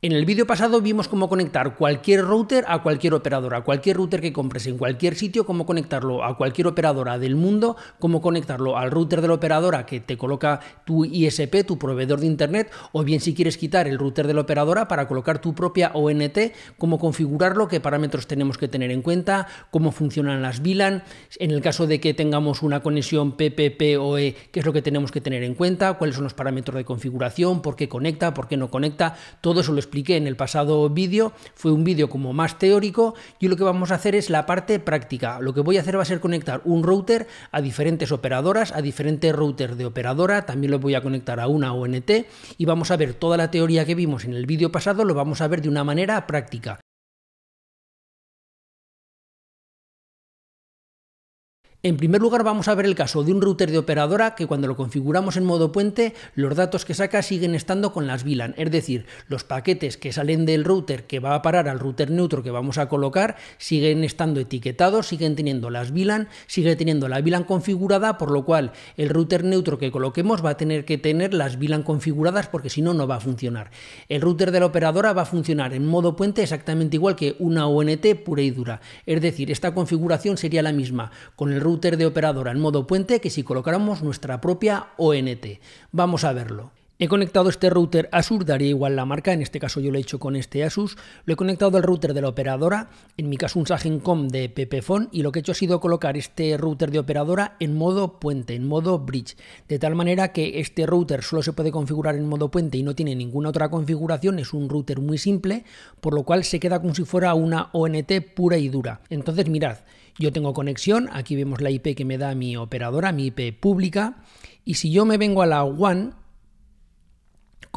En el vídeo pasado vimos cómo conectar cualquier router a cualquier operadora, cualquier router que compres en cualquier sitio, cómo conectarlo a cualquier operadora del mundo, cómo conectarlo al router de la operadora que te coloca tu ISP, tu proveedor de Internet, o bien si quieres quitar el router de la operadora para colocar tu propia ONT, cómo configurarlo, qué parámetros tenemos que tener en cuenta, cómo funcionan las VLAN, en el caso de que tengamos una conexión PPPoE, qué es lo que tenemos que tener en cuenta, cuáles son los parámetros de configuración, por qué conecta, por qué no conecta, todo eso lo expliqué en el pasado vídeo, fue un vídeo como más teórico y lo que vamos a hacer es la parte práctica. Lo que voy a hacer va a ser conectar un router a diferentes operadoras, a diferentes routers de operadora, también lo voy a conectar a una ONT y vamos a ver toda la teoría que vimos en el vídeo pasado, lo vamos a ver de una manera práctica. En primer lugar vamos a ver el caso de un router de operadora que cuando lo configuramos en modo puente los datos que saca siguen estando con las VLAN, es decir, los paquetes que salen del router que va a parar al router neutro que vamos a colocar siguen estando etiquetados, siguen teniendo las VLAN, sigue teniendo la VLAN configurada, por lo cual el router neutro que coloquemos va a tener que tener las VLAN configuradas porque si no no va a funcionar. El router de la operadora va a funcionar en modo puente exactamente igual que una ONT pura y dura, es decir, esta configuración sería la misma con el router de operadora en modo puente que si colocáramos nuestra propia ONT. Vamos a verlo. He conectado este router Asus, daría igual la marca, en este caso yo lo he hecho con este Asus, lo he conectado al router de la operadora, en mi caso un Sagencom de Pepefon, y lo que he hecho ha sido colocar este router de operadora en modo puente, en modo bridge, de tal manera que este router solo se puede configurar en modo puente y no tiene ninguna otra configuración, es un router muy simple, por lo cual se queda como si fuera una ONT pura y dura. Entonces mirad, yo tengo conexión, aquí vemos la IP que me da mi operadora, mi IP pública, y si yo me vengo a la WAN,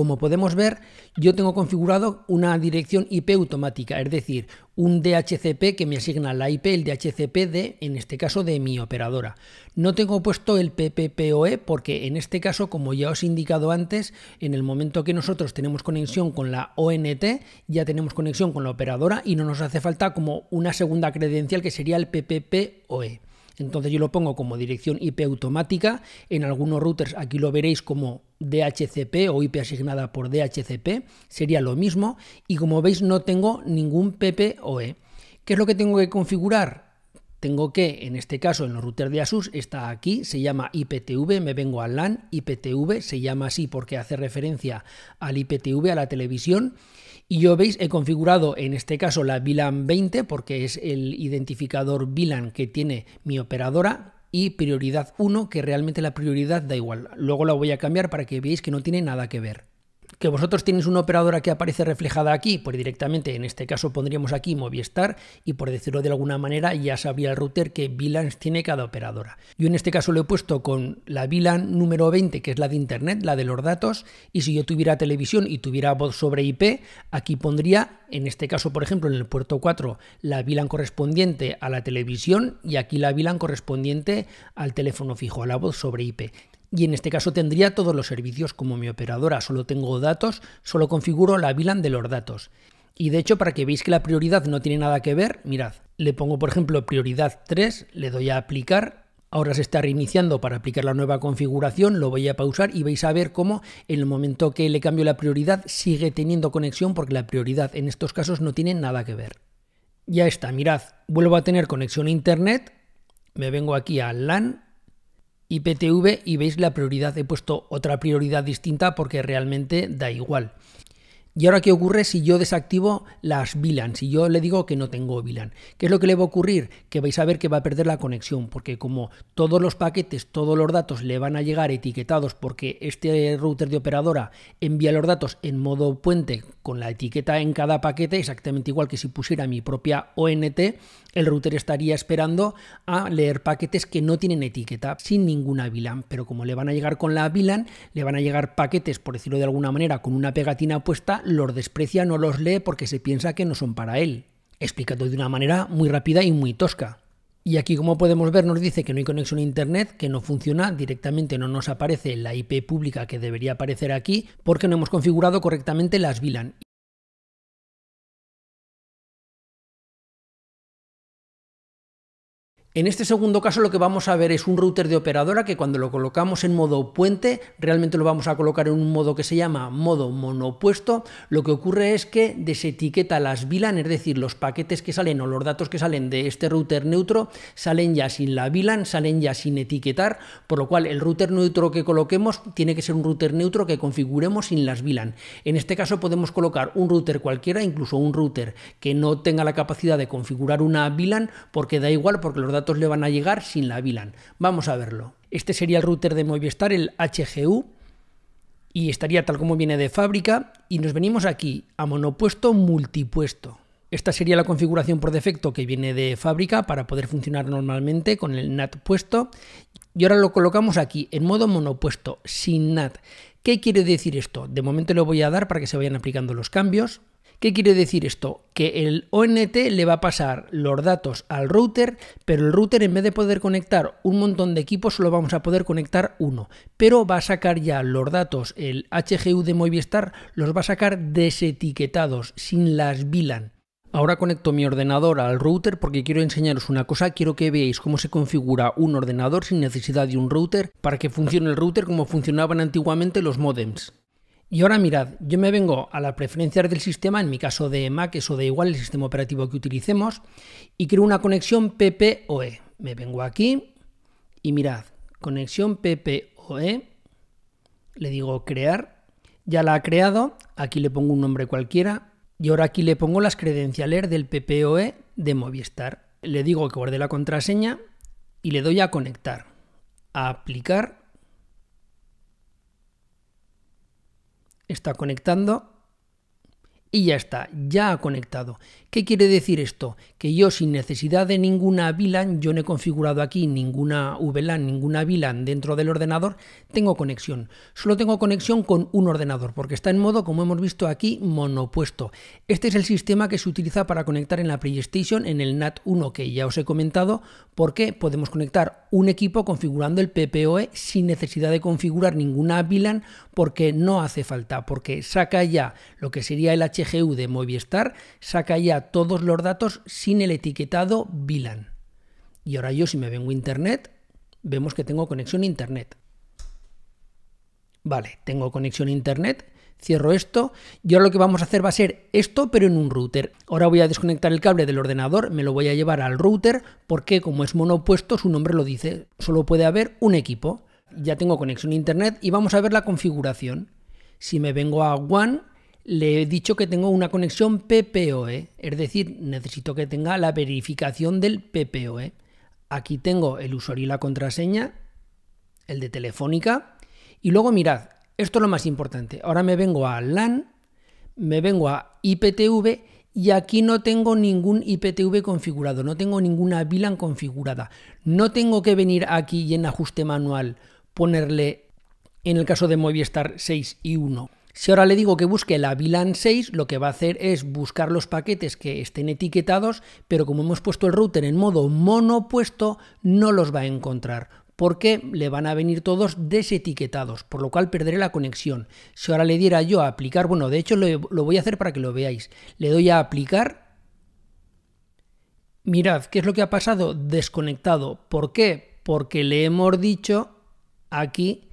como podemos ver, yo tengo configurado una dirección IP automática, es decir, un DHCP que me asigna la IP, el DHCP de, en este caso, de mi operadora. No tengo puesto el PPPoE porque en este caso, como ya os he indicado antes, en el momento que nosotros tenemos conexión con la ONT, ya tenemos conexión con la operadora y no nos hace falta como una segunda credencial que sería el PPPoE. Entonces yo lo pongo como dirección IP automática. En algunos routers aquí lo veréis como DHCP o IP asignada por DHCP. Sería lo mismo. Y como veis no tengo ningún PPOE. ¿Qué es lo que tengo que configurar? Tengo que, en este caso, en los routers de Asus, está aquí, se llama IPTV, me vengo al LAN, IPTV, se llama así porque hace referencia al IPTV, a la televisión. Y yo veis, he configurado en este caso la VLAN 20 porque es el identificador VLAN que tiene mi operadora y prioridad 1 que realmente la prioridad da igual. Luego la voy a cambiar para que veáis que no tiene nada que ver que vosotros tenéis una operadora que aparece reflejada aquí, pues directamente en este caso pondríamos aquí Movistar y por decirlo de alguna manera ya sabría el router que VLAN tiene cada operadora. Yo en este caso lo he puesto con la VLAN número 20, que es la de Internet, la de los datos, y si yo tuviera televisión y tuviera voz sobre IP, aquí pondría, en este caso por ejemplo en el puerto 4, la VLAN correspondiente a la televisión y aquí la VLAN correspondiente al teléfono fijo, a la voz sobre IP y en este caso tendría todos los servicios como mi operadora. Solo tengo datos, solo configuro la VLAN de los datos. Y de hecho, para que veáis que la prioridad no tiene nada que ver, mirad, le pongo por ejemplo prioridad 3, le doy a aplicar, ahora se está reiniciando para aplicar la nueva configuración, lo voy a pausar y vais a ver cómo en el momento que le cambio la prioridad sigue teniendo conexión porque la prioridad en estos casos no tiene nada que ver. Ya está, mirad, vuelvo a tener conexión a internet, me vengo aquí a LAN, IPTV y veis la prioridad. He puesto otra prioridad distinta porque realmente da igual. ¿Y ahora qué ocurre si yo desactivo las VLAN? Si yo le digo que no tengo VLAN. ¿Qué es lo que le va a ocurrir? Que vais a ver que va a perder la conexión, porque como todos los paquetes, todos los datos le van a llegar etiquetados porque este router de operadora envía los datos en modo puente con la etiqueta en cada paquete, exactamente igual que si pusiera mi propia ONT, el router estaría esperando a leer paquetes que no tienen etiqueta, sin ninguna VLAN, pero como le van a llegar con la VLAN, le van a llegar paquetes, por decirlo de alguna manera, con una pegatina puesta los desprecia, no los lee porque se piensa que no son para él. Explicado de una manera muy rápida y muy tosca. Y aquí como podemos ver nos dice que no hay conexión a internet, que no funciona, directamente no nos aparece la IP pública que debería aparecer aquí porque no hemos configurado correctamente las VLAN. En este segundo caso lo que vamos a ver es un router de operadora que cuando lo colocamos en modo puente, realmente lo vamos a colocar en un modo que se llama modo monopuesto, lo que ocurre es que desetiqueta las VLAN, es decir, los paquetes que salen o los datos que salen de este router neutro salen ya sin la VLAN, salen ya sin etiquetar, por lo cual el router neutro que coloquemos tiene que ser un router neutro que configuremos sin las VLAN. En este caso podemos colocar un router cualquiera, incluso un router que no tenga la capacidad de configurar una VLAN, porque da igual, porque los datos le van a llegar sin la VLAN. Vamos a verlo. Este sería el router de Movistar, el HGU, y estaría tal como viene de fábrica. Y nos venimos aquí a monopuesto multipuesto. Esta sería la configuración por defecto que viene de fábrica para poder funcionar normalmente con el NAT puesto. Y ahora lo colocamos aquí en modo monopuesto, sin NAT. ¿Qué quiere decir esto? De momento lo voy a dar para que se vayan aplicando los cambios. ¿Qué quiere decir esto? Que el ONT le va a pasar los datos al router, pero el router en vez de poder conectar un montón de equipos, solo vamos a poder conectar uno. Pero va a sacar ya los datos, el HGU de Movistar, los va a sacar desetiquetados, sin las VLAN. Ahora conecto mi ordenador al router porque quiero enseñaros una cosa, quiero que veáis cómo se configura un ordenador sin necesidad de un router para que funcione el router como funcionaban antiguamente los modems. Y ahora mirad, yo me vengo a las preferencias del sistema, en mi caso de Mac eso da igual el sistema operativo que utilicemos, y creo una conexión PPOE. Me vengo aquí y mirad, conexión PPOE, le digo crear, ya la ha creado, aquí le pongo un nombre cualquiera, y ahora aquí le pongo las credenciales del PPOE de Movistar. Le digo que guarde la contraseña y le doy a conectar, a aplicar. Está conectando y ya está, ya ha conectado. ¿Qué quiere decir esto? Que yo sin necesidad de ninguna VLAN, yo no he configurado aquí ninguna VLAN, ninguna VLAN dentro del ordenador, tengo conexión. Solo tengo conexión con un ordenador, porque está en modo, como hemos visto aquí, monopuesto. Este es el sistema que se utiliza para conectar en la PlayStation en el NAT1 que ya os he comentado, porque podemos conectar un equipo configurando el PPOE sin necesidad de configurar ninguna VLAN, porque no hace falta, porque saca ya lo que sería el HGU de Movistar saca ya todos los datos sin el etiquetado VLAN. Y ahora yo si me vengo a Internet, vemos que tengo conexión Internet. Vale, tengo conexión Internet, cierro esto y ahora lo que vamos a hacer va a ser esto pero en un router. Ahora voy a desconectar el cable del ordenador, me lo voy a llevar al router porque como es monopuesto su nombre lo dice, solo puede haber un equipo. Ya tengo conexión internet y vamos a ver la configuración. Si me vengo a One, le he dicho que tengo una conexión PPOE, ¿eh? es decir, necesito que tenga la verificación del PPOE. ¿eh? Aquí tengo el usuario y la contraseña, el de Telefónica, y luego mirad, esto es lo más importante. Ahora me vengo a LAN, me vengo a IPTV y aquí no tengo ningún IPTV configurado, no tengo ninguna VLAN configurada. No tengo que venir aquí y en ajuste manual ponerle, en el caso de Movistar 6 y 1 si ahora le digo que busque la VLAN 6, lo que va a hacer es buscar los paquetes que estén etiquetados, pero como hemos puesto el router en modo monopuesto, no los va a encontrar porque le van a venir todos desetiquetados, por lo cual perderé la conexión. Si ahora le diera yo a aplicar, bueno, de hecho lo, lo voy a hacer para que lo veáis, le doy a aplicar, mirad, ¿qué es lo que ha pasado? Desconectado. ¿Por qué? Porque le hemos dicho aquí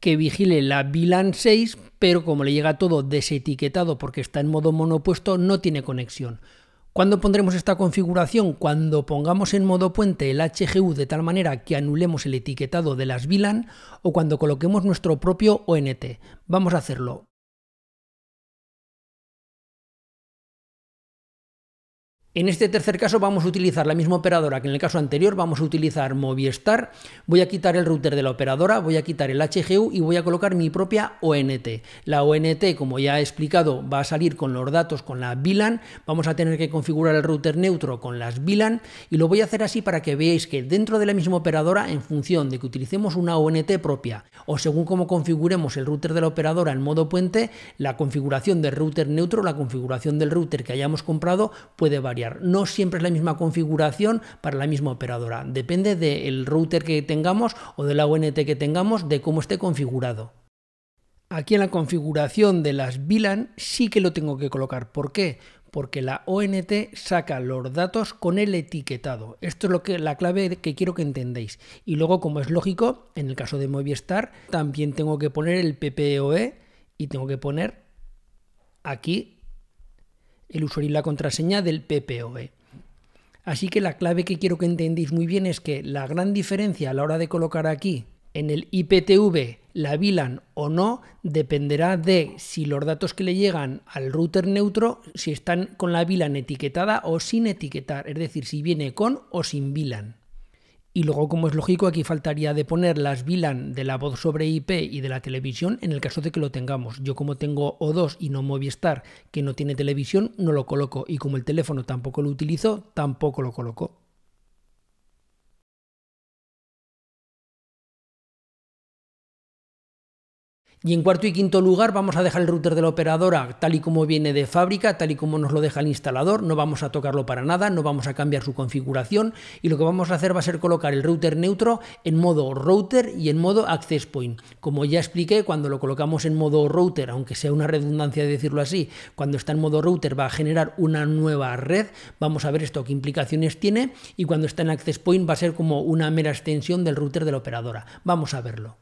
que vigile la VLAN 6, pero como le llega todo desetiquetado porque está en modo monopuesto, no tiene conexión. ¿Cuándo pondremos esta configuración? Cuando pongamos en modo puente el HGU de tal manera que anulemos el etiquetado de las VLAN o cuando coloquemos nuestro propio ONT. Vamos a hacerlo. En este tercer caso vamos a utilizar la misma operadora que en el caso anterior, vamos a utilizar Movistar, voy a quitar el router de la operadora, voy a quitar el HGU y voy a colocar mi propia ONT. La ONT, como ya he explicado, va a salir con los datos con la VLAN, vamos a tener que configurar el router neutro con las VLAN y lo voy a hacer así para que veáis que dentro de la misma operadora, en función de que utilicemos una ONT propia o según cómo configuremos el router de la operadora en modo puente, la configuración del router neutro, la configuración del router que hayamos comprado puede variar. No siempre es la misma configuración para la misma operadora. Depende del router que tengamos o de la ONT que tengamos, de cómo esté configurado. Aquí en la configuración de las VLAN sí que lo tengo que colocar. ¿Por qué? Porque la ONT saca los datos con el etiquetado. Esto es lo que, la clave que quiero que entendéis Y luego, como es lógico, en el caso de Movistar, también tengo que poner el PPOE e y tengo que poner aquí el usuario y la contraseña del PPOE. Así que la clave que quiero que entendáis muy bien es que la gran diferencia a la hora de colocar aquí en el IPTV la VLAN o no dependerá de si los datos que le llegan al router neutro, si están con la VLAN etiquetada o sin etiquetar, es decir, si viene con o sin VLAN. Y luego, como es lógico, aquí faltaría de poner las VLAN de la voz sobre IP y de la televisión en el caso de que lo tengamos. Yo como tengo O2 y no Movistar, que no tiene televisión, no lo coloco. Y como el teléfono tampoco lo utilizo, tampoco lo coloco. Y en cuarto y quinto lugar vamos a dejar el router de la operadora tal y como viene de fábrica, tal y como nos lo deja el instalador, no vamos a tocarlo para nada, no vamos a cambiar su configuración y lo que vamos a hacer va a ser colocar el router neutro en modo router y en modo access point. Como ya expliqué, cuando lo colocamos en modo router, aunque sea una redundancia de decirlo así, cuando está en modo router va a generar una nueva red, vamos a ver esto qué implicaciones tiene y cuando está en access point va a ser como una mera extensión del router de la operadora. Vamos a verlo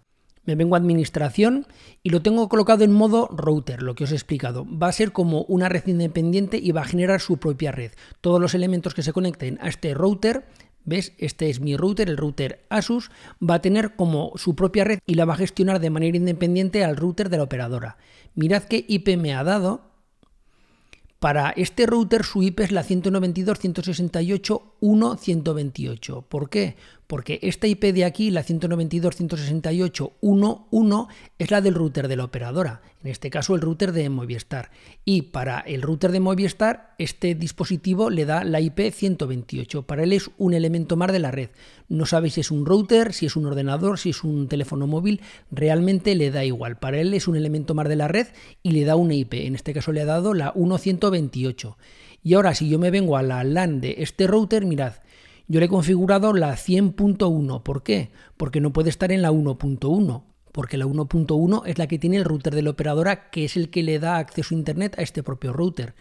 me vengo a administración y lo tengo colocado en modo router, lo que os he explicado. Va a ser como una red independiente y va a generar su propia red. Todos los elementos que se conecten a este router ¿Ves? Este es mi router, el router Asus, va a tener como su propia red y la va a gestionar de manera independiente al router de la operadora. Mirad qué IP me ha dado. Para este router su IP es la 192.168.1.128. ¿Por qué? porque esta IP de aquí, la 192.168.1.1, es la del router de la operadora, en este caso el router de Movistar. Y para el router de Movistar, este dispositivo le da la IP 128. Para él es un elemento más de la red. No sabe si es un router, si es un ordenador, si es un teléfono móvil, realmente le da igual. Para él es un elemento más de la red y le da una IP. En este caso le ha dado la 128 Y ahora si yo me vengo a la LAN de este router, mirad, yo le he configurado la 100.1. ¿Por qué? Porque no puede estar en la 1.1 porque la 1.1 es la que tiene el router de la operadora, que es el que le da acceso a Internet a este propio router.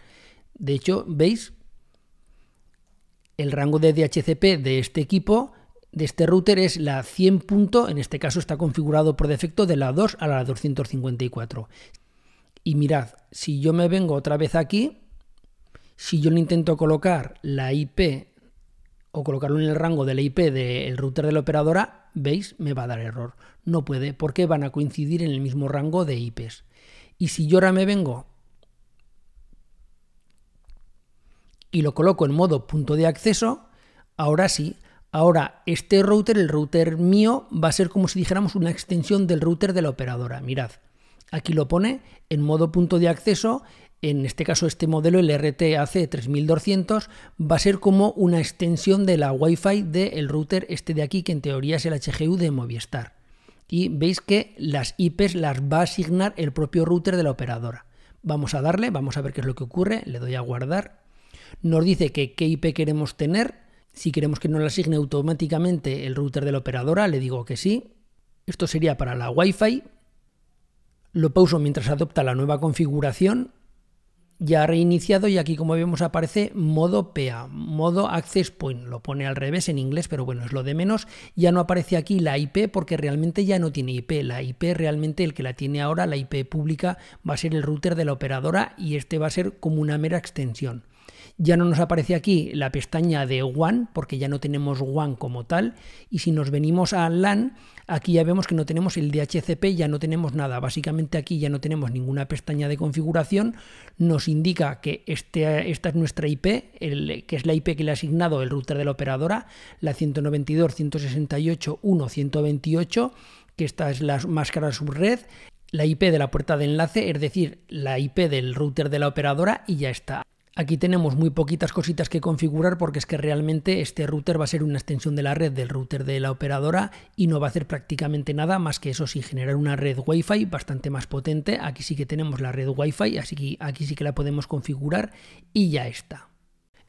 De hecho, veis, el rango de DHCP de este equipo, de este router, es la 100. Punto, en este caso está configurado por defecto de la 2 a la 254. Y mirad, si yo me vengo otra vez aquí, si yo le intento colocar la IP colocarlo en el rango la IP del router de la operadora, veis, me va a dar error. No puede, porque van a coincidir en el mismo rango de IPs. Y si yo ahora me vengo y lo coloco en modo punto de acceso, ahora sí, ahora este router, el router mío, va a ser como si dijéramos una extensión del router de la operadora. Mirad, aquí lo pone en modo punto de acceso en este caso este modelo, el rtac 3200 va a ser como una extensión de la Wi-Fi del router este de aquí, que en teoría es el HGU de Movistar. Y veis que las IPs las va a asignar el propio router de la operadora. Vamos a darle, vamos a ver qué es lo que ocurre, le doy a guardar. Nos dice que qué IP queremos tener, si queremos que nos la asigne automáticamente el router de la operadora, le digo que sí. Esto sería para la Wi-Fi. Lo pauso mientras adopta la nueva configuración ya reiniciado y aquí como vemos aparece modo PA, modo Access Point, lo pone al revés en inglés, pero bueno, es lo de menos, ya no aparece aquí la IP porque realmente ya no tiene IP, la IP realmente el que la tiene ahora, la IP pública va a ser el router de la operadora y este va a ser como una mera extensión ya no nos aparece aquí la pestaña de WAN, porque ya no tenemos WAN como tal, y si nos venimos a LAN, aquí ya vemos que no tenemos el DHCP, ya no tenemos nada, básicamente aquí ya no tenemos ninguna pestaña de configuración, nos indica que este, esta es nuestra IP, el, que es la IP que le ha asignado el router de la operadora, la 192.168.1.128, que esta es la máscara subred, la IP de la puerta de enlace, es decir, la IP del router de la operadora y ya está. Aquí tenemos muy poquitas cositas que configurar porque es que realmente este router va a ser una extensión de la red del router de la operadora y no va a hacer prácticamente nada más que eso sí generar una red Wi-Fi bastante más potente. Aquí sí que tenemos la red Wi-Fi, así que aquí sí que la podemos configurar y ya está.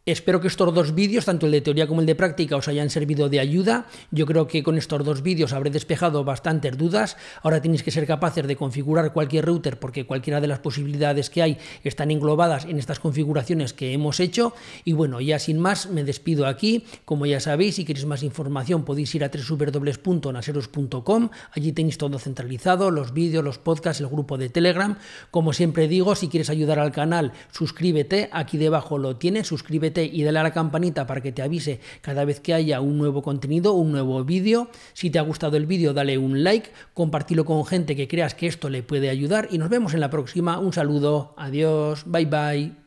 Espero que estos dos vídeos, tanto el de teoría como el de práctica, os hayan servido de ayuda. Yo creo que con estos dos vídeos habré despejado bastantes dudas. Ahora tenéis que ser capaces de configurar cualquier router porque cualquiera de las posibilidades que hay están englobadas en estas configuraciones que hemos hecho. Y bueno, ya sin más, me despido aquí. Como ya sabéis, si queréis más información podéis ir a www.naseros.com. Allí tenéis todo centralizado, los vídeos, los podcasts, el grupo de Telegram. Como siempre digo, si quieres ayudar al canal, suscríbete. Aquí debajo lo tienes, suscríbete y dale a la campanita para que te avise cada vez que haya un nuevo contenido, un nuevo vídeo. Si te ha gustado el vídeo, dale un like, compartilo con gente que creas que esto le puede ayudar y nos vemos en la próxima. Un saludo, adiós, bye bye.